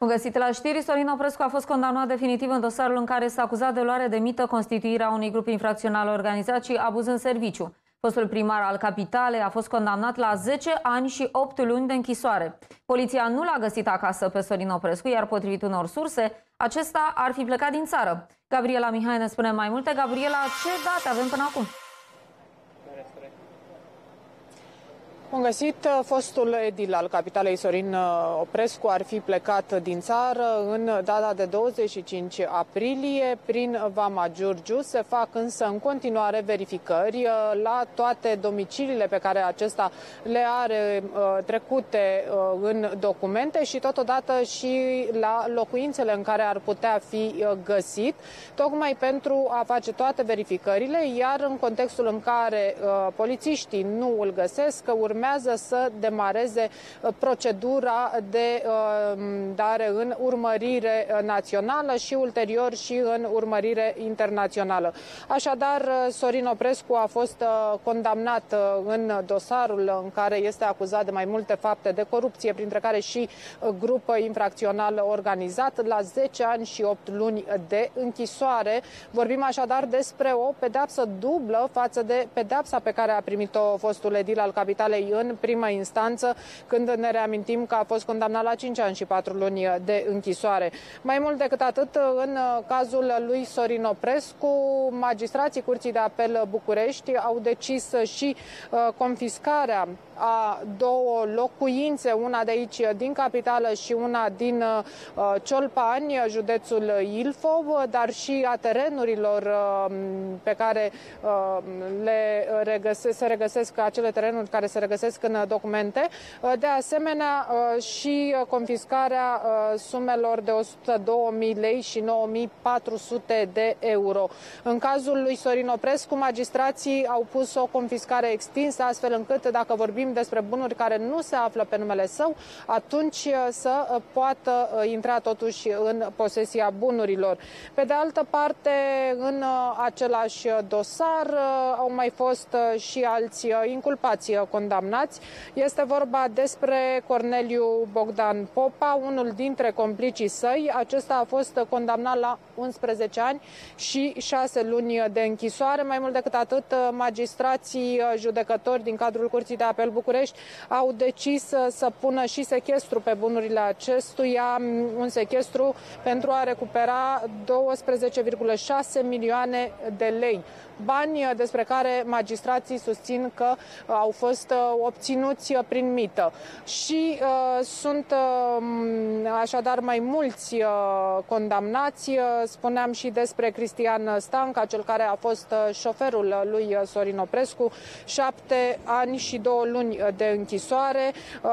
Bun găsit la știri, Sorin Oprescu a fost condamnat definitiv în dosarul în care s-a acuzat de luare de mită constituirea unui grup infracțional organizat și abuz în serviciu. Fostul primar al capitalei a fost condamnat la 10 ani și 8 luni de închisoare. Poliția nu l-a găsit acasă pe Sorin Oprescu, iar potrivit unor surse, acesta ar fi plecat din țară. Gabriela Mihai ne spune mai multe. Gabriela, ce date avem până acum? Bun găsit, uh, fostul edil al capitalei Sorin uh, Oprescu ar fi plecat din țară în data de 25 aprilie prin Vama Giurgiu. Se fac însă în continuare verificări uh, la toate domiciliile pe care acesta le are trecute în documente și totodată și la locuințele în care ar putea fi găsit, tocmai pentru a face toate verificările, iar în contextul în care polițiștii nu îl găsesc, urmează urmează să demareze uh, procedura de uh, dare în urmărire uh, națională și ulterior și în urmărire internațională. Așadar, Sorin Oprescu a fost condamnat în dosarul în care este acuzat de mai multe fapte de corupție, printre care și grupă infracțională organizat, la 10 ani și 8 luni de închisoare. Vorbim așadar despre o pedapsă dublă față de pedapsa pe care a primit-o fostul edil al capitalei în prima instanță, când ne reamintim că a fost condamnat la 5 ani și 4 luni de închisoare. Mai mult decât atât, în cazul lui Sorin Oprescu, magistrații Curții de Apel București au decis și uh, confiscarea a două locuințe, una de aici din capitală și una din uh, Ciolpani, județul Ilfov, dar și a terenurilor uh, pe care uh, le regăse, se regăsesc acele terenuri care se regăsesc în documente. De asemenea, și confiscarea sumelor de 102.000 lei și 9.400 de euro. În cazul lui Sorin Oprescu, magistrații au pus o confiscare extinsă, astfel încât, dacă vorbim vorbim despre bunuri care nu se află pe numele său, atunci uh, să uh, poată uh, intra totuși în posesia bunurilor. Pe de altă parte, în același dosar au mai fost și alți inculpați condamnați. Este vorba despre Corneliu Bogdan Popa, unul dintre complicii săi. Acesta a fost condamnat la 11 ani și 6 luni de închisoare. Mai mult decât atât, magistrații judecători din cadrul Curții de Apel București au decis să pună și sechestru pe bunurile acestuia, un sechestru pentru a recupera 12,6 milioane de lei bani uh, despre care magistrații susțin că uh, au fost uh, obținuți prin mită. Și sunt um, așadar mai mulți condamnați. Spuneam și despre Cristian Stanca, cel care a fost șoferul lui Sorin Oprescu, șapte ani și două luni de închisoare.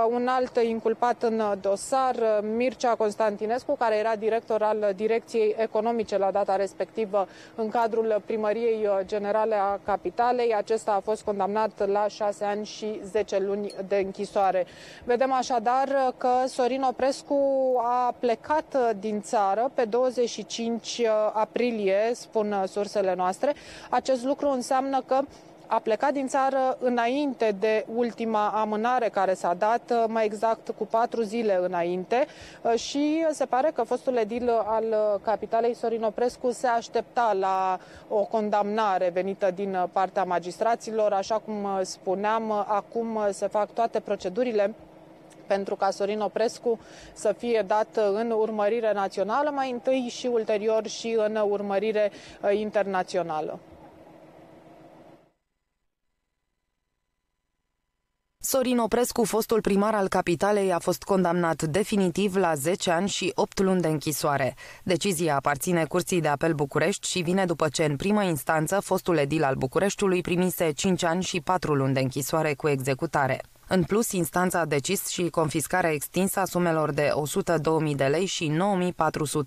Un alt inculpat în dosar, Mircea Constantinescu, care era director al Direcției Economice la data respectivă în cadrul primăriei General Generale a Capitalei. Acesta a fost condamnat la 6 ani și 10 luni de închisoare. Vedem așadar că Sorin Oprescu a plecat din țară pe 25 aprilie, spun sursele noastre. Acest lucru înseamnă că a plecat din țară înainte de ultima amânare care s-a dat, uh, mai exact cu patru zile înainte uh, și se pare că fostul edil al capitalei Sorin Oprescu se aștepta la o condamnare venită din partea magistraților. Așa cum uh, spuneam, acum se fac toate procedurile pentru ca Sorin Oprescu să fie dat în urmărire națională mai întâi și ulterior și în urmărire internațională. Sorin Oprescu, fostul primar al capitalei, a fost condamnat definitiv la 10 ani și 8 luni de închisoare. Decizia aparține Curții de Apel București și vine după ce, în primă instanță, fostul edil al Bucureștiului primise 5 ani și 4 luni de închisoare cu executare. În plus, instanța a decis și confiscarea extinsă a sumelor de 102.000 de lei și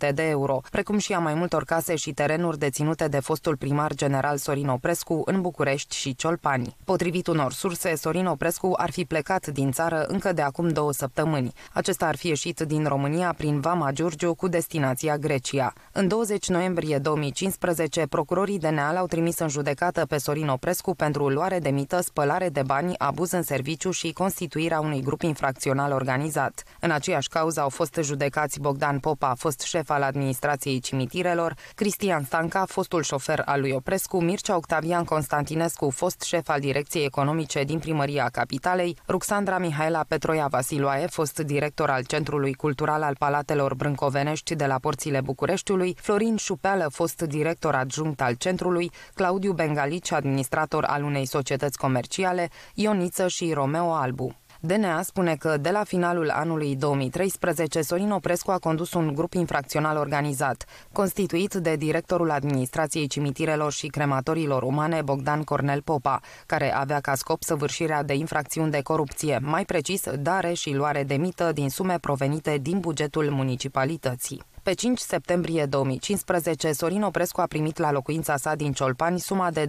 9.400 de euro, precum și a mai multor case și terenuri deținute de fostul primar general Sorin Oprescu în București și Ciolpani. Potrivit unor surse, Sorin Oprescu ar fi plecat din țară încă de acum două săptămâni. Acesta ar fi ieșit din România prin Vama Giurgiu cu destinația Grecia. În 20 noiembrie 2015, procurorii DNA l-au trimis în judecată pe Sorin Oprescu pentru luare de mită, spălare de bani, abuz în serviciu și și constituirea unui grup infracțional organizat. În aceeași cauză au fost judecați Bogdan Popa, fost șef al administrației cimitirelor, Cristian Stanca, fostul șofer al lui Oprescu, Mircea Octavian Constantinescu, fost șef al direcției economice din primăria capitalei, Ruxandra Mihaela Petroia Vasiloae, fost director al Centrului Cultural al Palatelor Brâncovenești de la porțile Bucureștiului, Florin Șupeală, fost director adjunct al centrului, Claudiu Bengalici, administrator al unei societăți comerciale, Ioniță și Romeo Albu. DNA spune că de la finalul anului 2013, Sorin Oprescu a condus un grup infracțional organizat, constituit de directorul administrației cimitirelor și crematorilor umane Bogdan Cornel Popa, care avea ca scop săvârșirea de infracțiuni de corupție, mai precis dare și luare de mită din sume provenite din bugetul municipalității. Pe 5 septembrie 2015, Sorin Oprescu a primit la locuința sa din Ciolpani suma de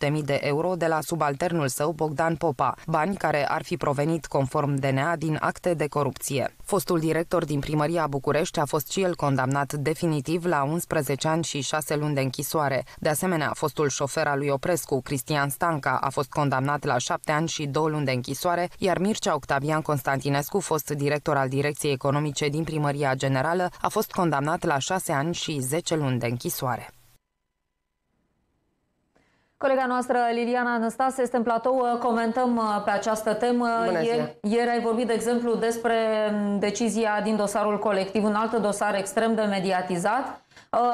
25.000 de euro de la subalternul său Bogdan Popa, bani care ar fi provenit conform DNA din acte de corupție. Fostul director din primăria București a fost și el condamnat definitiv la 11 ani și 6 luni de închisoare. De asemenea, fostul șofer al lui Oprescu, Cristian Stanca, a fost condamnat la 7 ani și 2 luni de închisoare, iar Mircea Octavian Constantinescu, fost director al Direcției Economice din Primăria Generală, a fost fost condamnat la șase ani și zece luni de închisoare. Colega noastră Liliana Anastase este în platou, comentăm uh, pe această temă. Ieri, ieri ai vorbit, de exemplu, despre mm, decizia din dosarul colectiv, un alt dosar extrem de mediatizat.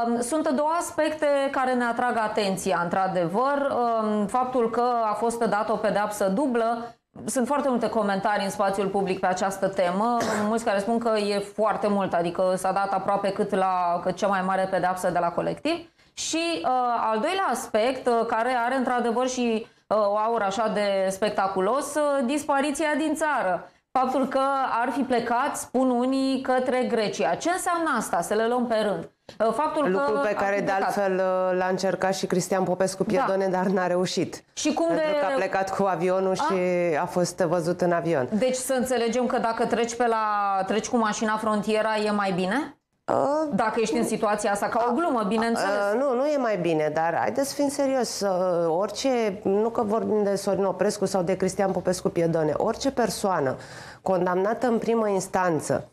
Um, sunt două aspecte care ne atrag atenția, într-adevăr. Um, faptul că a fost dată o pedapsă dublă sunt foarte multe comentarii în spațiul public pe această temă, mulți care spun că e foarte mult, adică s-a dat aproape cât la cât cea mai mare pedapsă de la colectiv. Și uh, al doilea aspect, uh, care are într-adevăr și uh, o aură așa de spectaculos, uh, dispariția din țară. Faptul că ar fi plecat, spun unii, către Grecia. Ce înseamnă asta? Să le luăm pe rând. Uh, faptul Lucru că pe care de altfel uh, l-a încercat și Cristian Popescu Piedone, da. dar n-a reușit. Și cum Pentru de... că a plecat cu avionul a? și a fost văzut în avion. Deci să înțelegem că dacă treci, pe la... treci cu mașina frontiera e mai bine? Uh, dacă ești în situația asta, ca o glumă, bineînțeles. Nu, nu e mai bine, dar haideți să fim serios. Orice, nu că vorbim de Sorin Oprescu sau de Cristian Popescu Piedone, orice persoană condamnată în primă instanță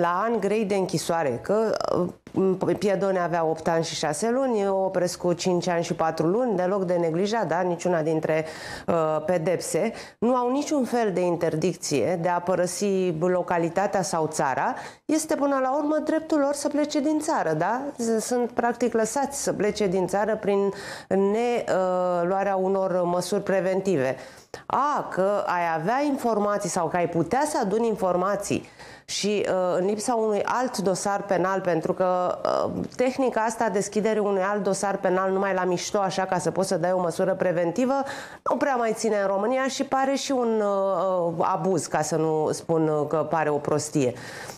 la an grei de închisoare, că uh, Piedone avea 8 ani și 6 luni, eu opresc cu 5 ani și 4 luni, deloc de neglijat, da? niciuna dintre uh, pedepse. Nu au niciun fel de interdicție de a părăsi localitatea sau țara. Este până la urmă dreptul lor să plece din țară, da? Sunt practic lăsați să plece din țară prin neluarea uh, unor măsuri preventive. A, că ai avea informații sau că ai putea să aduni informații și uh, în lipsa unui alt dosar penal, pentru că uh, tehnica asta deschidere unui alt dosar penal numai la mișto, așa ca să poți să dai o măsură preventivă, nu prea mai ține în România și pare și un uh, abuz, ca să nu spun uh, că pare o prostie.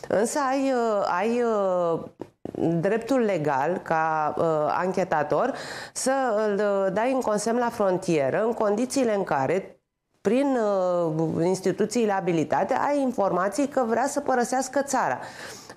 Însă ai, uh, ai uh, dreptul legal ca uh, anchetator să îl uh, dai în consem la frontieră în condițiile în care prin uh, instituțiile abilitate, ai informații că vrea să părăsească țara.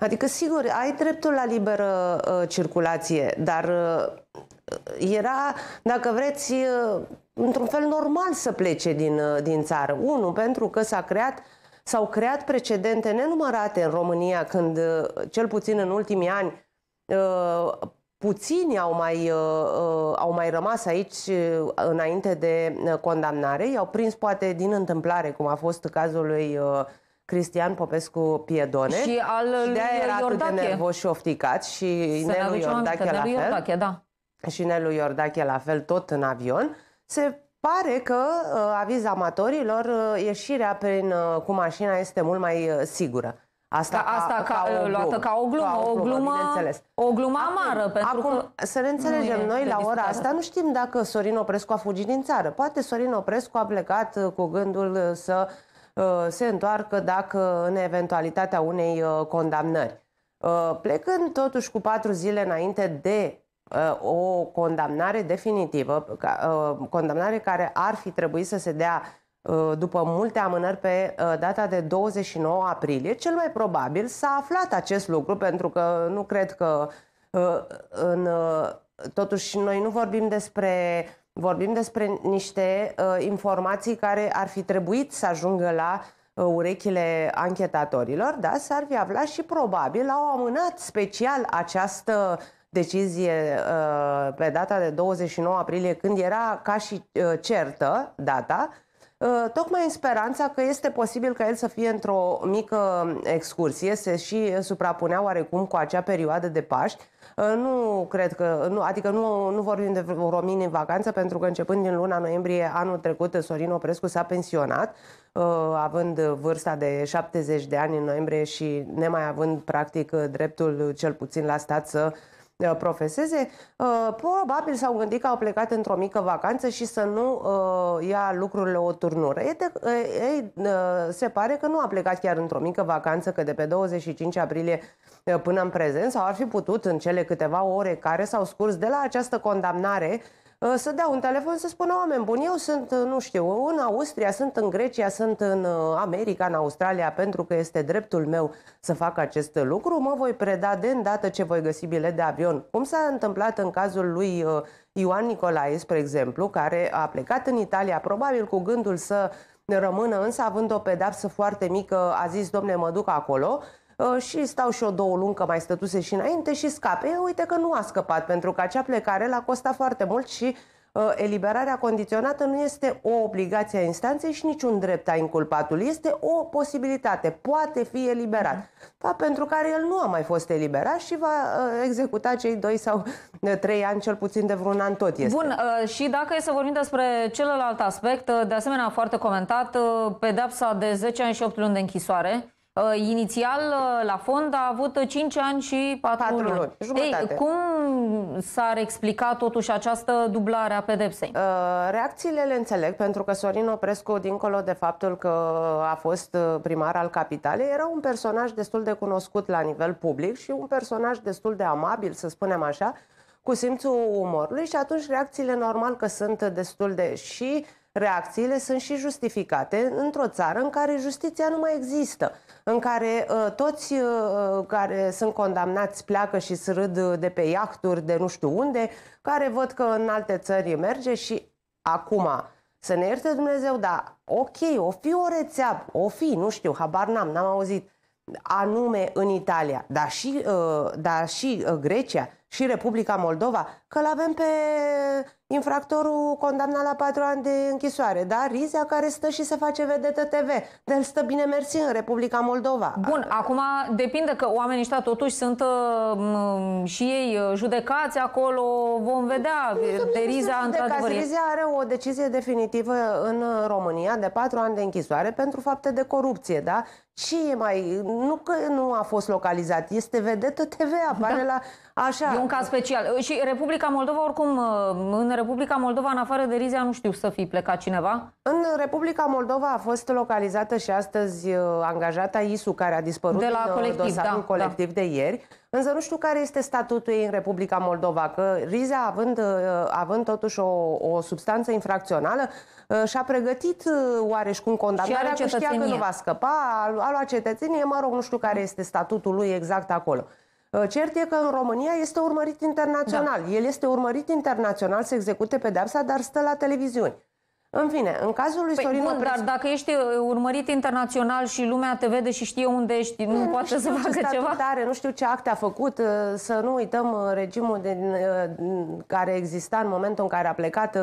Adică, sigur, ai dreptul la liberă uh, circulație, dar uh, era, dacă vreți, uh, într-un fel normal să plece din, uh, din țară. Unu, pentru că s-a creat S-au creat precedente nenumărate în România când, uh, cel puțin în ultimii ani, uh, Puțini au mai, uh, uh, au mai rămas aici uh, înainte de condamnare, i-au prins poate din întâmplare, cum a fost cazul lui Cristian Popescu Piedone. Și al și de era Iordache. atât de nervos și ofticat și Nelu Iordache la fel. Iordache, da. Și Nelu Iordache la fel, tot în avion. Se pare că aviz amatorilor ieșirea prin, cu mașina este mult mai sigură. Asta, ca, asta ca, ca, o uh, luată glumă, ca o glumă, ca o glumă, o glumă, o glumă amară. Acum, pentru acum că să ne înțelegem, noi la ora asta nu știm dacă Sorin Oprescu a fugit din țară. Poate Sorin Oprescu a plecat uh, cu gândul uh, să uh, se întoarcă dacă în eventualitatea unei uh, condamnări. Uh, plecând totuși cu patru zile înainte de o condamnare definitivă, condamnare care ar fi trebuit să se dea Uh, după multe amânări pe uh, data de 29 aprilie, cel mai probabil s-a aflat acest lucru, pentru că nu cred că uh, în, totuși noi nu vorbim despre vorbim despre niște informații care ar fi trebuit să ajungă la urechile anchetatorilor, da, s-ar fi aflat și probabil au amânat special această decizie pe data de 29 aprilie, când era ca și certă data, Uh, tocmai în speranța că este posibil ca el să fie într-o mică excursie, se și suprapunea oarecum cu acea perioadă de Paști. Uh, nu cred că, nu, adică nu, nu vorbim de români în vacanță, pentru că începând din luna noiembrie anul trecut, Sorin Oprescu s-a pensionat, uh, având vârsta de 70 de ani în noiembrie și nemai având practic dreptul cel puțin la stat să uh, Uh, profeseze, uh, probabil s-au gândit că au plecat într-o mică vacanță și să nu uh, ia lucrurile o turnură. Ei, de, se pare că nu a plecat chiar într-o mică vacanță, că de pe 25 aprilie până în prezent, sau ar fi putut în cele câteva ore care s-au scurs de la această condamnare Uh, să dea un telefon să spună oameni buni, eu sunt, uh, nu știu, în Austria, sunt în Grecia, sunt în uh, America, în Australia, pentru că este dreptul meu să fac acest lucru, mă voi preda de îndată ce voi găsi bilet de avion. Cum s-a întâmplat în cazul lui Ioan Nicolae, spre exemplu, care a plecat în Italia, probabil cu gândul să rămână, însă având o pedapsă foarte mică, a zis, domne, mă duc acolo, Uh, și stau și o două luni, că mai stătuse și înainte și scape. E, uite că nu a scăpat, pentru că acea plecare l-a costat foarte mult și uh, eliberarea condiționată nu este o obligație a instanței și niciun drept a inculpatului. Este o posibilitate. Poate fi eliberat. Fapt mhm. pentru care el nu a mai fost eliberat și va uh, executa cei 2 sau 3 ani, cel puțin de vreun an tot este. Bun, și dacă e să vorbim despre celălalt aspect, de asemenea foarte comentat, pedepsa de 10 ani și 8 luni de închisoare, Uh, inițial, uh, la fond, a avut 5 ani și 4, 4 luni. luni. Ei, cum s-ar explica totuși această dublare a pedepsei? Uh, reacțiile le înțeleg, pentru că Sorin Oprescu, dincolo de faptul că a fost primar al capitalei, era un personaj destul de cunoscut la nivel public și un personaj destul de amabil, să spunem așa, cu simțul umorului și atunci reacțiile normal că sunt destul de și uh, reacțiile sunt și justificate într-o țară în care justiția nu mai există, în care uh, toți uh, uh care sunt condamnați pleacă și se râd uh, de pe iahturi, de nu știu unde, care văd că în alte țări merge și acum, să ne ierte Dumnezeu, dar ok, o fi o rețea, o fi, nu știu, habar n-am, n-am auzit, anume în Italia, dar și, uh, dar și uh, Grecia, și Republica Moldova, că l avem pe infractorul condamnat la patru ani de închisoare, da? Rizia care stă și se face vedetă TV, dar stă bine mersi în Republica Moldova. Bun, acum depinde că oamenii ăștia totuși sunt uh, și ei uh, judecați acolo, vom vedea de Rizia într-adevăr. Rizia are o decizie definitivă în România de patru ani de închisoare pentru fapte de corupție, da? Și e mai... Nu că nu a fost localizat, este vedetă TV, apare da. la... Așa. E un caz special. Și Republica Moldova, oricum, uh, în Republica Moldova, în afară de Rizia, nu știu să fi plecat cineva? În Republica Moldova a fost localizată și astăzi uh, angajata ISU, care a dispărut de la în uh, colectiv, dosarul da, da. colectiv da. de ieri. Însă nu știu care este statutul ei în Republica Moldova, că Rizia, având, uh, având totuși o, o substanță infracțională, și-a pregătit oareși cum condamnarea, că știa că nu va scăpa, a, a luat cetățenie, mă rog, nu știu care este statutul lui exact acolo. Uh, cert e că în România este urmărit internațional. Da. El este urmărit internațional să execute pedepsa, dar stă la televiziuni. În fine, în cazul lui păi Sorin bun, dar dacă ești uh, urmărit internațional și lumea te vede și știe unde ești, nu, nu poate să facă ceva? Tare, nu știu ce acte a făcut, uh, să nu uităm regimul de, care exista în momentul în care a plecat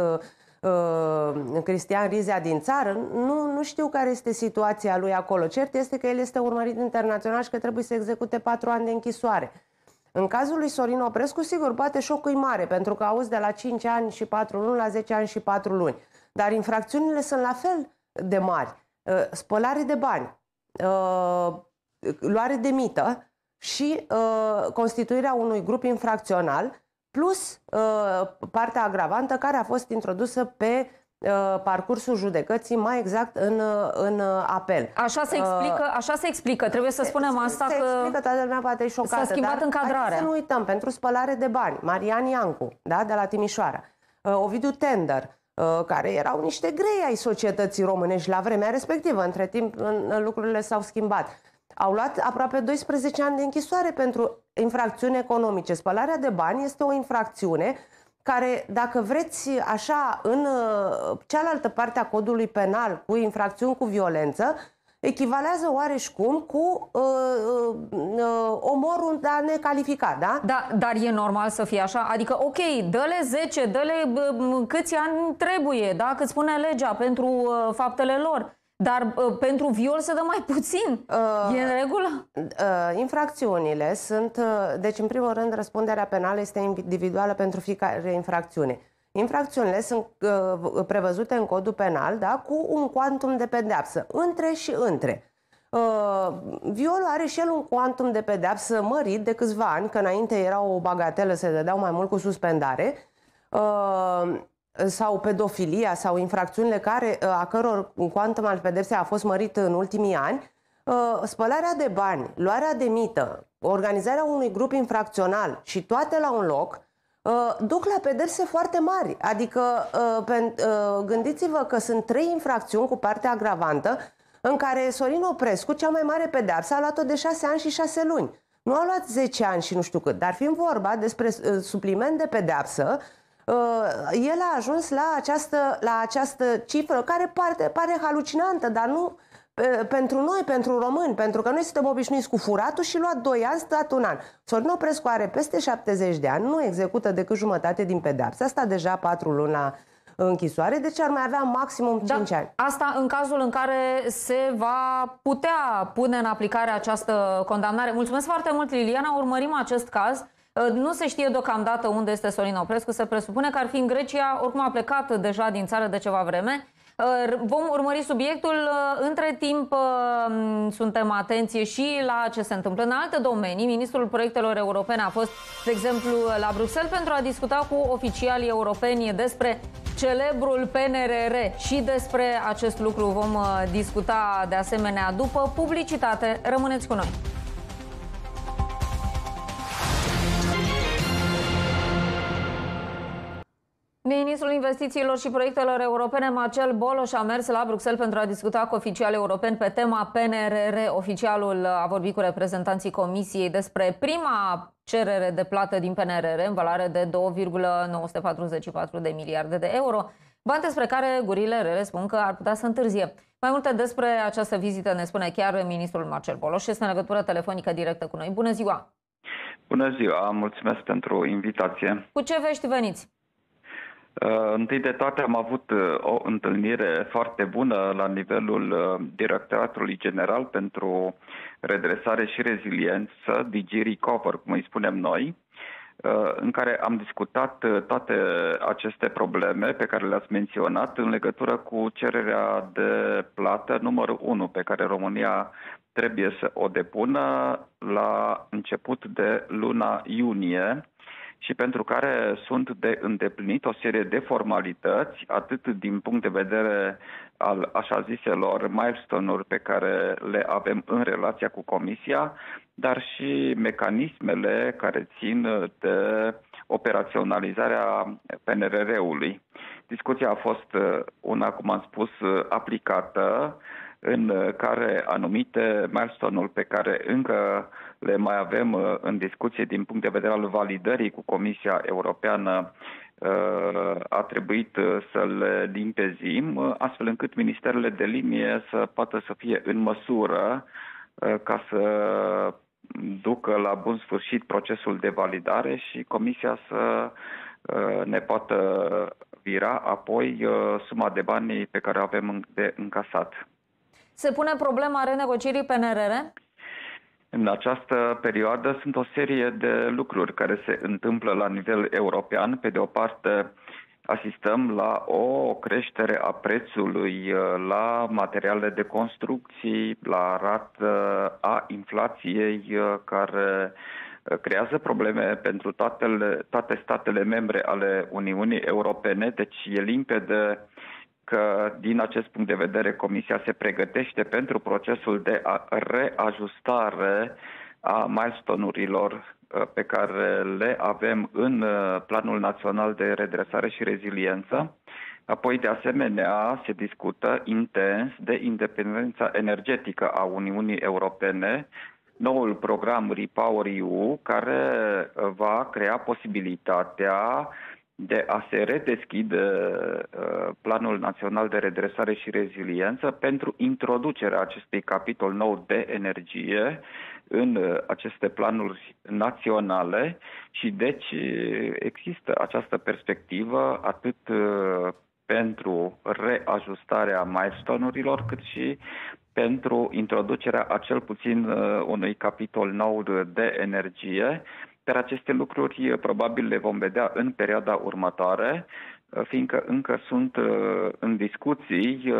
Uh, Cristian Rizea din țară, nu, nu știu care este situația lui acolo. Cert este că el este urmărit internațional și că trebuie să execute patru ani de închisoare. În cazul lui Sorin Oprescu, sigur, poate șocul e mare, pentru că auzi de la 5 ani și 4 luni la 10 ani și 4 luni. Dar infracțiunile sunt la fel de mari. Uh, spălare de bani, uh, luare de mită și constituirea unui grup infracțional plus uh, partea agravantă care a fost introdusă pe uh, parcursul judecății, mai exact în, uh, în apel. Așa se explică, așa se explică. trebuie se, să spunem asta se, că... Se explică, toată lumea poate e șocată. S-a schimbat dar încadrarea. să nu uităm, pentru spălare de bani, Marian Iancu, da, de la Timișoara, Ovidiu Tender, care erau niște grei ai societății românești la vremea respectivă. Între timp lucrurile s-au schimbat. Au luat aproape 12 ani de închisoare pentru infracțiuni economice. Spălarea de bani este o infracțiune care, dacă vreți, așa, în uh, cealaltă parte a codului penal, cu infracțiuni cu violență, echivalează oareși cum cu uh, uh, uh omorul de a necalificat, da? da? Dar e normal să fie așa? Adică, ok, dă-le 10, dă-le uh, câți ani trebuie, da? Cât spune legea pentru uh, faptele lor. Dar uh, pentru viol se dă mai puțin. Uh, e în regulă? Uh, infracțiunile sunt. Uh, deci, în primul rând, răspunderea penală este individuală pentru fiecare infracțiune. Infracțiunile sunt uh, prevăzute în codul penal, da, cu un quantum de pedeapsă, între și între. Uh, violul are și el un quantum de pedeapsă mărit de câțiva ani, că înainte era o bagatelă, se dădeau mai mult cu suspendare. Uh, sau pedofilia sau infracțiunile care, uh, a căror cuantum al pedepsei a fost mărit în ultimii ani, uh, spălarea de bani, luarea de mită, organizarea unui grup infracțional și toate la un loc, uh, duc la pedepse foarte mari. Adică gândiți-vă că sunt trei infracțiuni cu parte agravantă în care Sorin Oprescu, cea mai mare pedeapsă, a luat-o de șase ani și șase luni. Nu a luat 10 ani și nu știu cât, dar fiind vorba despre supliment de pedeapsă, Uh, el a ajuns la această, la această cifră care pare, pare halucinantă, dar nu pentru noi, pentru români, pentru că noi suntem obișnuiți cu furatul și luat 2 ani, stat un an. Sorin Oprescu are peste 70 de ani, nu execută decât jumătate din pedeapsă, asta deja 4 la închisoare, deci ar mai avea maximum 5 da, ani. Asta în cazul în care se va putea pune în aplicare această condamnare. Mulțumesc foarte mult, Liliana, urmărim acest caz. Ă, nu se știe deocamdată unde este Sorin Oprescu, se presupune că ar fi în Grecia, oricum a plecat deja din țară de ceva vreme. Ă, vom urmări subiectul. Ă, între timp, suntem atenție și la ce se întâmplă în alte domenii. Ministrul proiectelor europene a fost, de exemplu, la Bruxelles pentru a discuta cu oficialii europeni despre celebrul PNRR și despre acest lucru vom discuta de asemenea după publicitate. Rămâneți cu noi! Ministrul Investițiilor și Proiectelor Europene, Marcel Boloș, a mers la Bruxelles pentru a discuta cu oficiali europeni pe tema PNRR. Oficialul a vorbit cu reprezentanții Comisiei despre prima cerere de plată din PNRR în valoare de 2,944 de miliarde de euro, bani despre care gurile rele spun că ar putea să întârzie. Mai multe despre această vizită ne spune chiar ministrul Marcel Boloș. Este în legătură telefonică directă cu noi. Bună ziua! Bună ziua, mulțumesc pentru invitație. Cu ce vești veniți? Uh, întâi de toate am avut uh, o întâlnire foarte bună la nivelul uh, Directoratului General pentru Redresare și Reziliență, DG recover, cum îi spunem noi, în care am discutat toate aceste probleme pe care le-ați menționat în legătură cu cererea de plată numărul 1 pe care România trebuie să o depună la început de luna iunie și pentru care sunt de îndeplinit o serie de formalități, atât din punct de vedere al așa ziselor milestone-uri pe care le avem în relația cu Comisia, dar și mecanismele care țin de operaționalizarea PNRR-ului. Discuția a fost una, cum am spus, aplicată, în care anumite milestone-uri pe care încă uh, le mai avem uh, în discuție din punct de vedere al validării cu Comisia Europeană uh, a trebuit uh, să le limpezim, astfel încât ministerele de linie să poată să fie în măsură ca să ducă la bun sfârșit procesul de validare și Comisia să ne poată vira apoi suma de bani pe care o avem de încasat. Se pune problema renegocierii PNRR? În această perioadă sunt o serie de lucruri care se întâmplă la nivel european. Pe de o parte, asistăm la o creștere a prețului uh, la materiale de construcții, la rată uh, a inflației uh, care creează probleme pentru toate statele membre ale Uniunii Europene, deci e limpede că din acest punct de vedere Comisia se pregătește pentru procesul de reajustare a milestone-urilor uh, pe care le avem în uh, Planul Național de Redresare și Reziliență. Apoi, de asemenea, se discută intens de independența energetică a Uniunii Europene, noul program Repower EU, care uh, va crea posibilitatea de a se redeschide uh, Planul Național de Redresare și Reziliență pentru introducerea acestui capitol nou de energie în uh, aceste planuri naționale și deci există această perspectivă atât uh, pentru reajustarea milestone-urilor, cât și pentru introducerea a cel puțin unui capitol nou de energie, dar aceste lucruri eh, probabil le vom vedea în perioada următoare, eh, fiindcă încă sunt eh, în discuții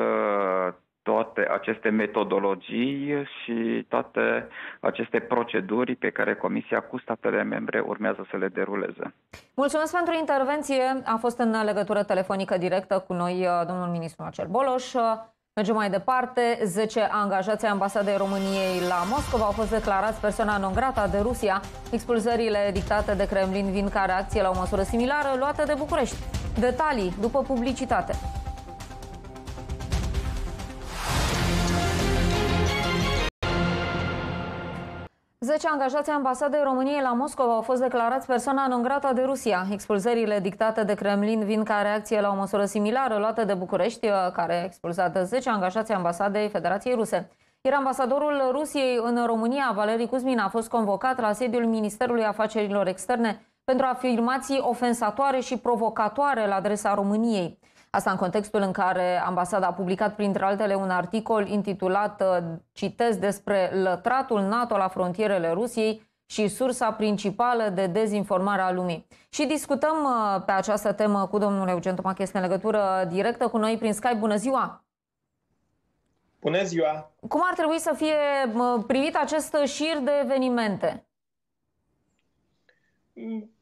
toate aceste metodologii și toate aceste proceduri pe care Comisia cu statele membre urmează să le deruleze. Mulțumesc pentru intervenție. A fost în legătură telefonică directă cu noi domnul ministru Marcel Boloș. Mergem mai departe. 10 angajații Ambasadei României la Moscova au fost declarați persoana non grata de Rusia. Expulzările dictate de Kremlin vin ca reacție la o măsură similară luată de București. Detalii după publicitate. 10 angajați ambasadei României la Moscova au fost declarați persoana non grata de Rusia. Expulzările dictate de Kremlin vin ca reacție la o măsură similară luată de București, care a expulzat 10 angajați ambasadei Federației Ruse. Iar ambasadorul Rusiei în România, Valerii Cuzmin, a fost convocat la sediul Ministerului Afacerilor Externe pentru afirmații ofensatoare și provocatoare la adresa României. Asta în contextul în care ambasada a publicat, printre altele, un articol intitulat, uh, citez despre lătratul NATO la frontierele Rusiei, și sursa principală de dezinformare a lumii. Și discutăm uh, pe această temă cu domnul Eugen Tomac, este în legătură directă cu noi prin Skype. Bună ziua! Bună ziua! Cum ar trebui să fie privit acest șir de evenimente?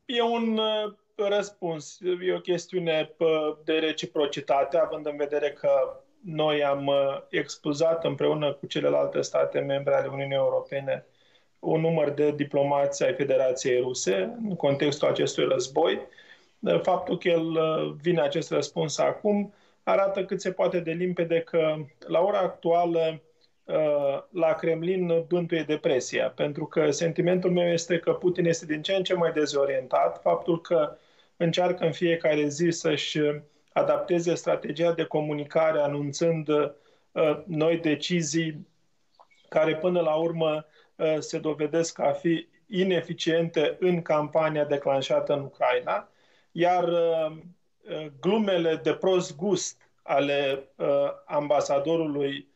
E un uh, răspuns. E o chestiune de reciprocitate, având în vedere că noi am uh, expulzat împreună cu celelalte state membre ale Uniunii Europene un număr de diplomați ai Federației Ruse în contextul acestui război. Faptul că el uh, vine acest răspuns acum arată cât se poate de limpede că la ora actuală uh, la Kremlin bântuie depresia, pentru că sentimentul meu este că Putin este din ce în ce mai dezorientat, faptul că încearcă în fiecare zi să-și uh, adapteze strategia de comunicare anunțând uh, noi decizii care până la urmă uh, se dovedesc a fi ineficiente în campania declanșată în Ucraina, iar glumele de prost gust ale ambasadorului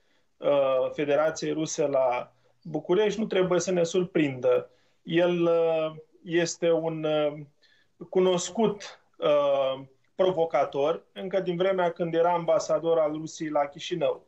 Federației Ruse la București nu trebuie să ne surprindă. El este un cunoscut uh, provocator încă din vremea când era ambasador al Rusiei la Chișinău.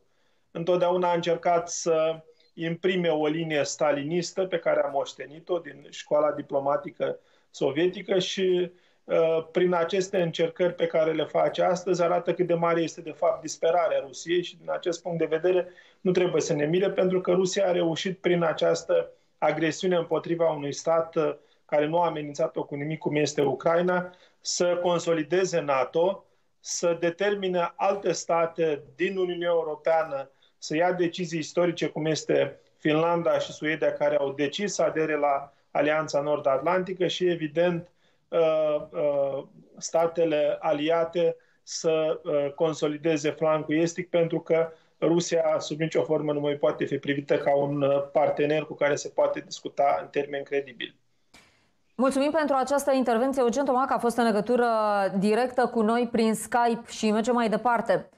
Întotdeauna a încercat să imprime o linie stalinistă pe care a moștenit-o din școala diplomatică sovietică și uh, prin aceste încercări pe care le face astăzi arată cât de mare este de fapt disperarea Rusiei și din acest punct de vedere nu trebuie să ne mire pentru că Rusia a reușit prin această agresiune împotriva unui stat uh, care nu a amenințat-o cu nimic cum este Ucraina, să consolideze NATO, să determine alte state din Uniunea Europeană să ia decizii istorice cum este Finlanda și Suedia care au decis să adere la Alianța Nord-Atlantică și evident uh, uh, statele aliate să uh, consolideze flancul estic pentru că Rusia sub nicio formă nu mai poate fi privită ca un partener cu care se poate discuta în termeni credibili. Mulțumim pentru această intervenție. Eugen Tomac a fost în legătură directă cu noi prin Skype și mergem mai departe.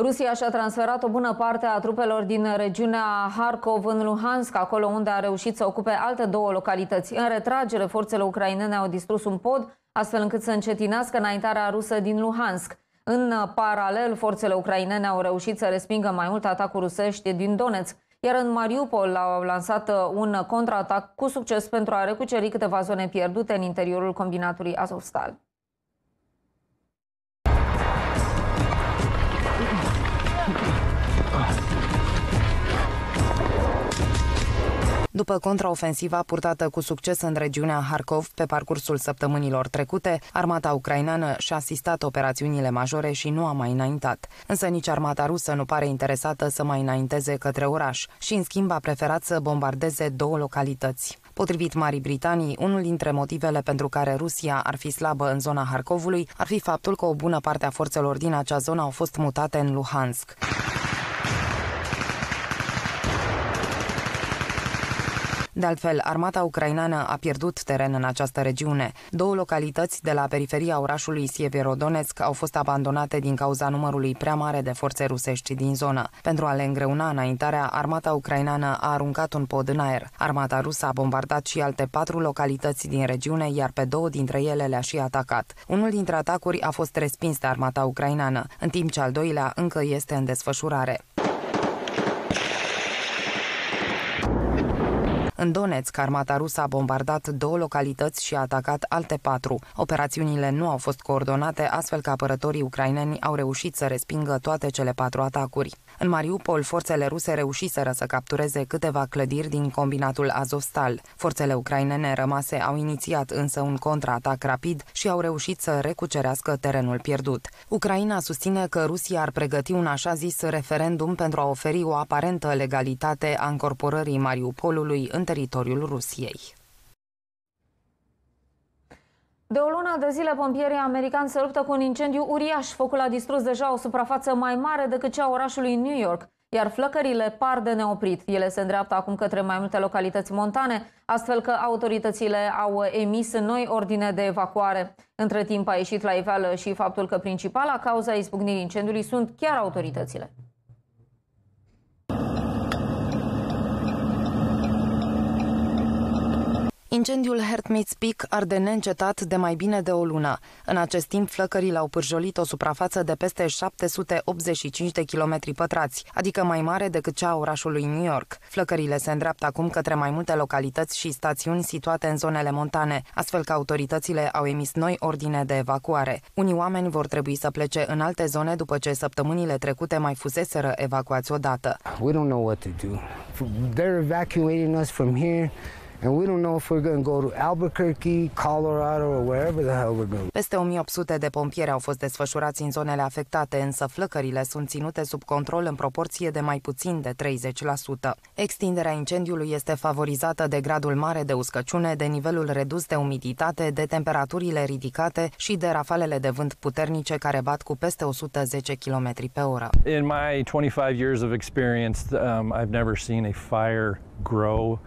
Rusia și-a transferat o bună parte a trupelor din regiunea Harkov în Luhansk, acolo unde a reușit să ocupe alte două localități. În retragere, forțele ucrainene au distrus un pod, astfel încât să încetinească înaintarea rusă din Luhansk. În paralel, forțele ucrainene au reușit să respingă mai mult atacuri rusești din Donetsk iar în Mariupol au lansat uh, un contraatac cu succes pentru a recuceri câteva zone pierdute în interiorul combinatului Azovstal. După contraofensiva purtată cu succes în regiunea Harkov pe parcursul săptămânilor trecute, armata ucraineană și-a asistat operațiunile majore și nu a mai înaintat. Însă nici armata rusă nu pare interesată să mai înainteze către oraș și, în schimb, a preferat să bombardeze două localități. Potrivit Marii Britanii, unul dintre motivele pentru care Rusia ar fi slabă în zona Harkovului ar fi faptul că o bună parte a forțelor din acea zonă au fost mutate în Luhansk. De altfel, armata ucraineană a pierdut teren în această regiune. Două localități de la periferia orașului Sieverodonetsk au fost abandonate din cauza numărului prea mare de forțe rusești din zonă. Pentru a le îngreuna înaintarea, armata ucraineană a aruncat un pod în aer. Armata rusă a bombardat și alte patru localități din regiune, iar pe două dintre ele le-a și atacat. Unul dintre atacuri a fost respins de armata ucraineană, în timp ce al doilea încă este în desfășurare. În Donetsk, armata rusă a bombardat două localități și a atacat alte patru. Operațiunile nu au fost coordonate, astfel că apărătorii ucraineni au reușit să respingă toate cele patru atacuri. În Mariupol, forțele ruse reușiseră să captureze câteva clădiri din combinatul Azovstal. Forțele ucrainene rămase au inițiat însă un contraatac rapid și au reușit să recucerească terenul pierdut. Ucraina susține că Rusia ar pregăti un așa zis referendum pentru a oferi o aparentă legalitate a încorporării Mariupolului în teritoriul Rusiei. De o lună de zile, pompierii americani se luptă cu un incendiu uriaș. Focul a distrus deja o suprafață mai mare decât cea orașului New York, iar flăcările par de neoprit. Ele se îndreaptă acum către mai multe localități montane, astfel că autoritățile au emis noi ordine de evacuare. Între timp a ieșit la iveală și faptul că principala cauza izbucnirii incendiului sunt chiar autoritățile. Incendiul Hertmeits Peak arde neîncetat de mai bine de o lună. În acest timp, flăcările au pârjolit o suprafață de peste 785 de km pătrați, adică mai mare decât cea a orașului New York. Flăcările se îndreaptă acum către mai multe localități și stațiuni situate în zonele montane, astfel că autoritățile au emis noi ordine de evacuare. Unii oameni vor trebui să plece în alte zone după ce săptămânile trecute mai fuseseră evacuați odată. We don't know what to do. They're evacuating us from here peste 1800 de pompieri au fost desfășurați în zonele afectate, însă flăcările sunt ținute sub control în proporție de mai puțin de 30%. Extinderea incendiului este favorizată de gradul mare de uscăciune, de nivelul redus de umiditate, de temperaturile ridicate și de rafalele de vânt puternice care bat cu peste 110 km pe oră. In my 25 years of experience, um, I've never seen a fire grow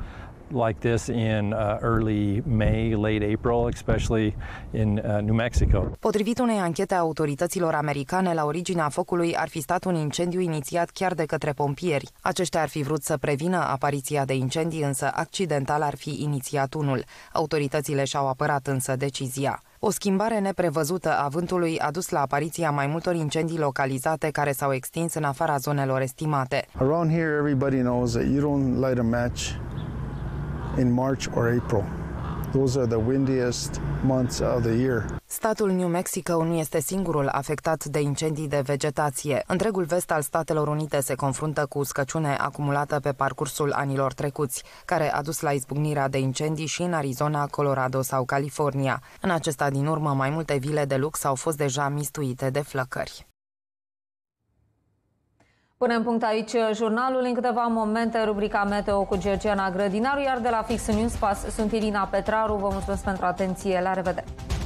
like this in uh, early May, late April, especially in uh, New Mexico. Potrivit unei anchete a autorităților americane, la originea focului ar fi stat un incendiu inițiat chiar de către pompieri. Aceștia ar fi vrut să prevină apariția de incendii, însă accidental ar fi inițiat unul. Autoritățile și-au apărat însă decizia. O schimbare neprevăzută a vântului a dus la apariția mai multor incendii localizate care s-au extins în afara zonelor estimate. Around here everybody knows that you don't light a match in March or April. Those are the windiest months of the year. Statul New Mexico nu este singurul afectat de incendii de vegetație. Întregul vest al Statelor Unite se confruntă cu scăciune acumulată pe parcursul anilor trecuți, care a dus la izbucnirea de incendii și în Arizona, Colorado sau California. În acesta din urmă, mai multe vile de lux au fost deja mistuite de flăcări. Punem punct aici uh, jurnalul. În câteva momente, rubrica Meteo cu Georgiana Grădinaru, iar de la Fix News Pass sunt Irina Petraru. Vă mulțumesc pentru atenție. La revedere!